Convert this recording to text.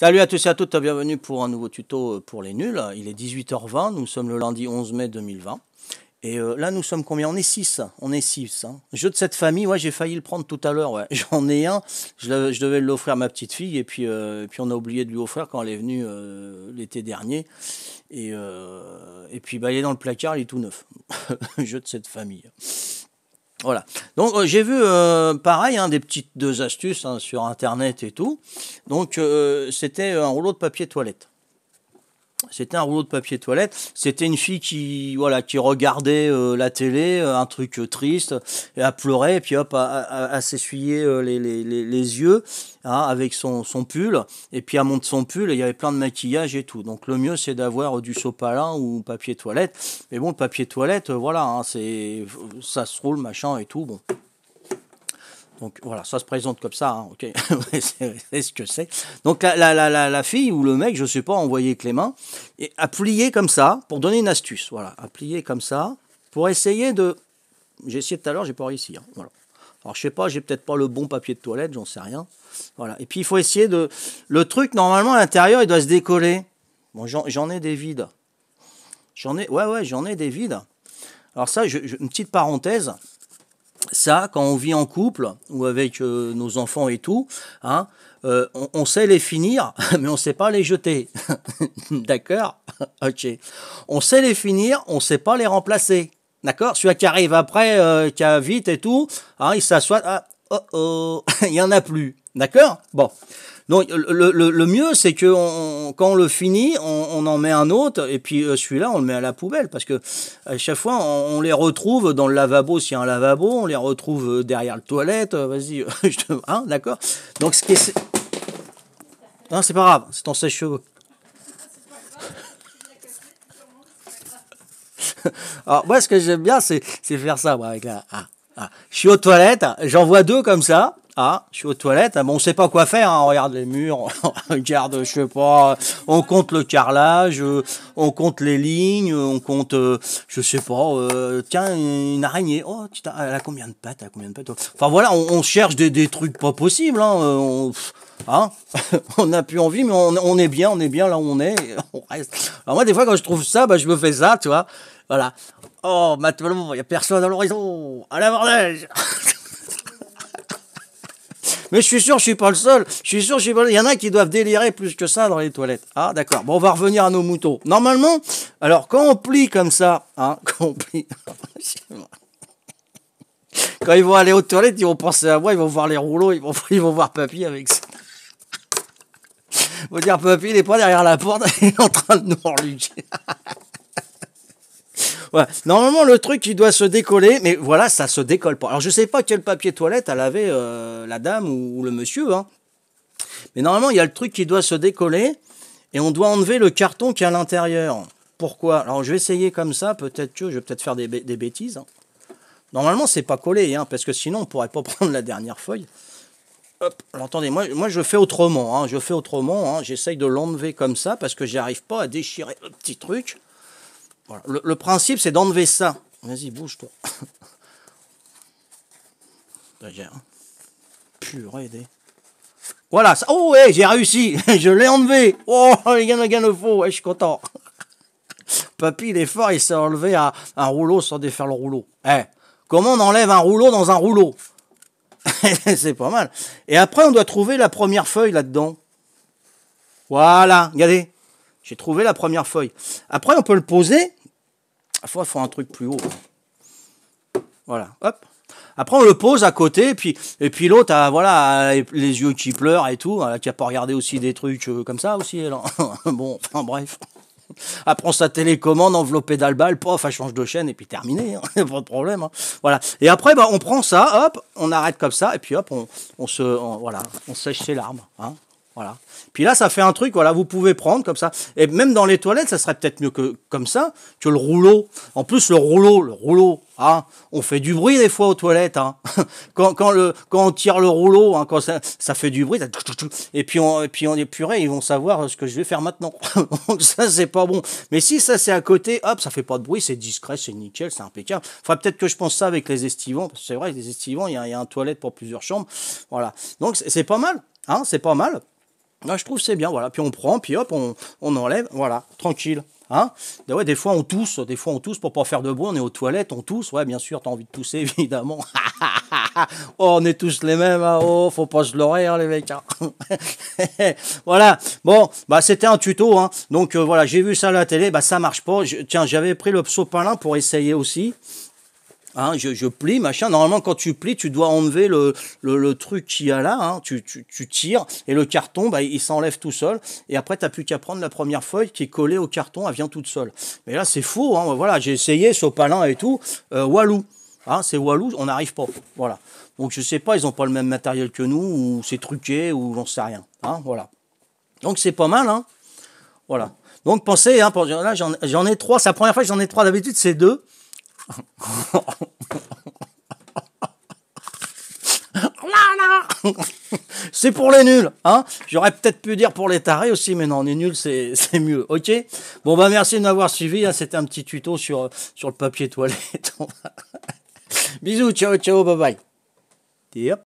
Salut à tous et à toutes, bienvenue pour un nouveau tuto euh, pour les nuls. Il est 18h20, nous sommes le lundi 11 mai 2020. Et euh, là, nous sommes combien On est 6. Hein. On est 6. Hein. Jeu de cette famille, ouais, j'ai failli le prendre tout à l'heure. J'en ai un. Je, devais l'offrir à ma petite fille. Et puis, euh, puis, on a oublié de lui offrir quand elle est venue l'été dernier. Et, puis, bah, il est dans le placard, il est tout neuf. Jeu de cette famille. Voilà. Donc euh, j'ai vu euh, pareil hein, des petites deux astuces hein, sur internet et tout. Donc euh, c'était un rouleau de papier toilette c'était un rouleau de papier toilette. C'était une fille qui, voilà, qui regardait euh, la télé, euh, un truc euh, triste, et à pleurer, et puis hop, à, s'essuyer les, yeux hein, avec son, son pull. Et puis à monte son pull, et il y avait plein de maquillage et tout. Donc le mieux, c'est d'avoir du sopalin ou papier toilette. Mais bon, le papier toilette, voilà, hein, c'est ça se roule, machin et tout. Bon, donc voilà, ça se présente comme ça, hein, ok, c'est ce que c'est. Donc la, la, la, la, fille ou le mec, je ne sais pas, envoyé Clément, et à comme ça, pour donner une astuce, voilà, à plié comme ça, pour essayer de... J'ai essayé tout à l'heure, j'ai pas réussi, hein, voilà. Alors je sais pas, j'ai peut-être pas le bon papier de toilette, j'en sais rien. Voilà. Et puis il faut essayer de... Le truc, normalement, à l'intérieur, il doit se décoller. Bon, j'en ai des vides. J'en ai... Ouais, ouais, j'en ai des vides. Alors ça, une petite parenthèse ça, quand on vit en couple ou avec euh, nos enfants et tout, hein, euh, on, sait les finir, mais on ne sait pas les jeter. D'accord Ok. On sait les finir, on ne sait pas les remplacer. D'accord Celui qui arrive après, euh, qui a vite et tout, hein, il s'assoit. Ah, oh oh, il n'y en a plus. D'accord Bon. Donc le, mieux, c'est que quand on le finit, on, en met un autre, et puis euh, celui-là, on le met à la poubelle, parce que à chaque fois, on, les retrouve dans le lavabo, s'il y a un lavabo, on les retrouve euh, derrière la toilette, euh, vas-y, hein, d'accord Donc ce qui est... Non, c'est pas grave, c'est ton sèche-cheveux. Alors moi, ce que j'aime bien, c'est faire ça, avec la... Ah, ah. Je suis aux toilettes, j'en vois deux comme ça, ah, je suis aux toilettes. Ah, bon, on sait pas quoi faire. Hein. On regarde les murs, on regarde, je sais pas, euh, on compte le carrelage, euh, on compte les lignes, euh, on compte, je sais pas, tiens, une araignée. Oh, elle a combien de pattes Elle combien de pattes oh. Enfin voilà, on, cherche des, trucs pas possibles. Hein. hein. On, n'a plus envie, mais on, est bien, on est bien là où on est. On reste. Alors moi, des fois, quand je trouve ça, bah, je me fais ça, tu vois. Voilà. Oh, maintenant, bah, il n'y a personne à l'horizon. À la bordel mais je suis sûr, je suis pas le seul. Je suis sûr, je Il y en a qui doivent délirer plus que ça dans les toilettes. Ah, d'accord. Bon, on va revenir à nos moutons. Normalement, alors, quand on plie comme ça, hein, quand on plie... quand ils vont aller aux toilettes, ils vont penser à moi, ils vont voir les rouleaux, ils vont, ils vont voir papy avec ça. Ils vont dire, papy, il n'est pas derrière la porte, il est en train de nous enluger. Normalement, le truc, qui doit se décoller, mais voilà, ça se décolle pas. Alors, je sais pas quel papier toilette a lavé euh, la dame ou, le monsieur, hein. Mais normalement, il y a le truc qui doit se décoller et on doit enlever le carton qui est à l'intérieur. Pourquoi Alors, je vais essayer comme ça, peut-être que je vais peut-être faire des, bêtises. Hein. Normalement, c'est pas collé, hein, parce que sinon, on pourrait pas prendre la dernière feuille. Hop, entendez, moi, moi je fais autrement, hein. je fais autrement, hein, j'essaye de l'enlever comme ça parce que j'arrive pas à déchirer le petit truc. Le, principe, c'est d'enlever ça. Vas-y, bouge-toi. Purée des... Voilà, oh j'ai réussi, je l'ai enlevé. Oh, il gars, a gain le faux, je suis content. Papy, il est fort, il s'est enlevé un rouleau sans défaire le rouleau. Eh, comment on enlève un rouleau dans un rouleau C'est pas mal. Et après, on doit trouver la première feuille là-dedans. Voilà, regardez. J'ai trouvé la première feuille. Après, on peut le poser il faut, un truc plus haut. Hein. Voilà, hop. Après, on le pose à côté, et puis, et puis l'autre, voilà, les yeux qui pleurent et tout. Hein, qui a pas regardé aussi des trucs euh, comme ça aussi. bon, enfin bref. Après, on sa télécommande, enveloppée d'albal, pof, elle change de chaîne, et puis terminé, hein. pas de problème. Voilà. Et après, bah, on prend ça, hop, on arrête comme ça, et puis hop, on, se, voilà, on sèche ses larmes. Hein. Puis là, ça fait un truc, voilà, vous pouvez prendre comme ça. Et même dans les toilettes, ça serait peut-être mieux que comme ça, que le rouleau. En plus, le rouleau, le rouleau, hein, on fait du bruit des fois aux toilettes. Hein. quand, le, quand on tire le rouleau, hein, quand ça, ça fait du bruit, et puis on, et puis on est puré, ils vont savoir ce que je vais faire maintenant. Donc ça, c'est pas bon. Mais si ça, c'est à côté, hop, ça fait pas de bruit, c'est discret, c'est nickel, c'est impeccable. Faudrait peut-être que je pense ça avec les estivants, c'est vrai, les estivants, il y a, un toilette pour plusieurs chambres. Voilà. Donc c'est pas mal, hein, c'est pas mal. Là, ah, je trouve c'est bien, voilà. Puis on prend, puis hop, on, on enlève, voilà, tranquille. Hein ben ouais, des fois on tousse, des fois on tousse pour pas faire de bruit, on est aux toilettes, on tousse, ouais bien sûr, t'as envie de tousser évidemment. oh, on est tous les mêmes, hein oh, faut pas se leurrer hein, les mecs. Hein voilà, bon, bah c'était un tuto, hein. donc euh, voilà, j'ai vu ça à la télé, bah ça marche pas. tiens, j'avais pris le sopalin pour essayer aussi. Hein, je, plie, machin. Normalement, quand tu plies, tu dois enlever le, truc qu'il y a là. Hein. Tu, tires et le carton, bah, il s'enlève tout seul. Et après, tu n'as plus qu'à prendre la première feuille qui est collée au carton, elle vient toute seule. Mais là, c'est faux. Hein. Voilà, j'ai essayé, Sopalin et tout. Euh, Walou. c'est Walou, on n'arrive pas. Voilà. Donc, je ne sais pas, ils n'ont pas le même matériel que nous, ou c'est truqué, ou on sait rien. voilà. Donc, c'est pas mal. Voilà. Donc, pensez, là, j'en ai trois. C'est la première fois que j'en ai trois. D'habitude, c'est deux. C'est pour les nuls, hein J'aurais peut-être pu dire pour les tarés aussi, mais non, les nuls, c'est mieux, ok Bon, bah merci de m'avoir suivi, hein. c'était un petit tuto sur, sur le papier toilette. Bisous, ciao, ciao, bye bye.